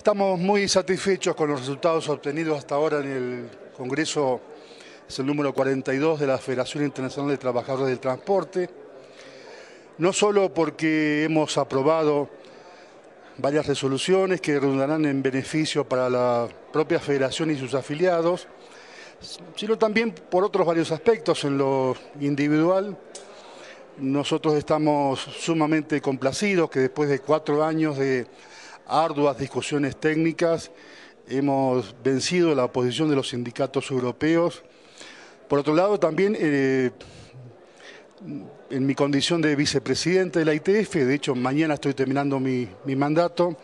Estamos muy satisfechos con los resultados obtenidos hasta ahora en el Congreso, es el número 42 de la Federación Internacional de Trabajadores del Transporte, no solo porque hemos aprobado varias resoluciones que redundarán en beneficio para la propia federación y sus afiliados, sino también por otros varios aspectos en lo individual. Nosotros estamos sumamente complacidos que después de cuatro años de arduas discusiones técnicas, hemos vencido la oposición de los sindicatos europeos. Por otro lado, también eh, en mi condición de vicepresidente de la ITF, de hecho mañana estoy terminando mi, mi mandato,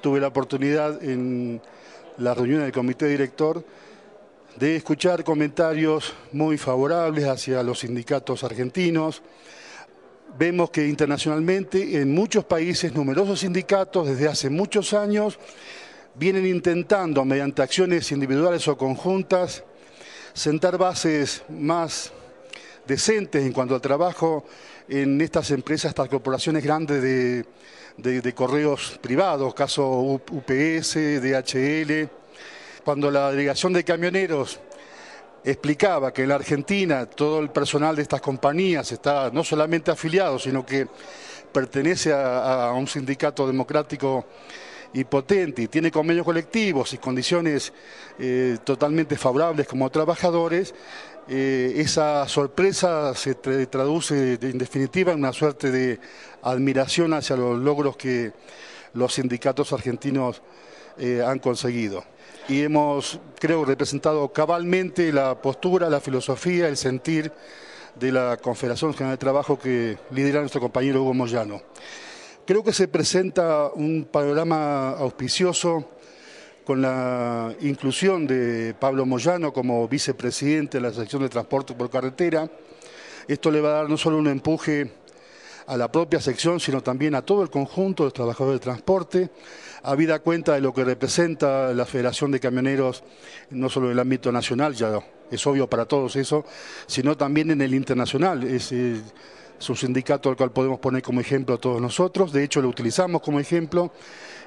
tuve la oportunidad en la reunión del comité director de escuchar comentarios muy favorables hacia los sindicatos argentinos, Vemos que internacionalmente en muchos países numerosos sindicatos desde hace muchos años vienen intentando mediante acciones individuales o conjuntas sentar bases más decentes en cuanto al trabajo en estas empresas, estas corporaciones grandes de, correos privados, caso UPS, DHL. Cuando la delegación de camioneros explicaba que en la Argentina todo el personal de estas compañías está no solamente afiliado, sino que pertenece a, un sindicato democrático y potente y tiene convenios colectivos y condiciones eh, totalmente favorables como trabajadores, eh, esa sorpresa se traduce en definitiva en una suerte de admiración hacia los logros que los sindicatos argentinos eh, han conseguido. Y hemos, creo, representado cabalmente la postura, la filosofía, el sentir de la Confederación General de Trabajo que lidera nuestro compañero Hugo Moyano. Creo que se presenta un panorama auspicioso con la inclusión de Pablo Moyano como vicepresidente de la sección de transporte por carretera. Esto le va a dar no solo un empuje a la propia sección, sino también a todo el conjunto de trabajadores de transporte, habida cuenta de lo que representa la Federación de Camioneros, no solo en el ámbito nacional, ya es obvio para todos eso, sino también en el internacional. Es, eh, su sindicato al cual podemos poner como ejemplo a todos nosotros, de hecho lo utilizamos como ejemplo,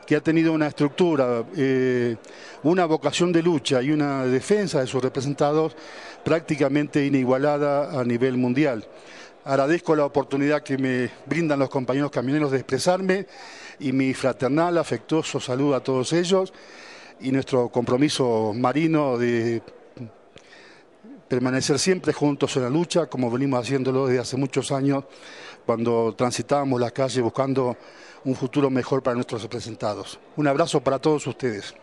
que ha tenido una estructura, eh, una vocación de lucha y una defensa de sus representados prácticamente inigualada a nivel mundial. Agradezco la oportunidad que me brindan los compañeros camioneros de expresarme y mi fraternal, afectuoso saludo a todos ellos y nuestro compromiso marino de permanecer siempre juntos en la lucha, como venimos haciéndolo desde hace muchos años, cuando transitábamos las calles buscando un futuro mejor para nuestros representados. Un abrazo para todos ustedes.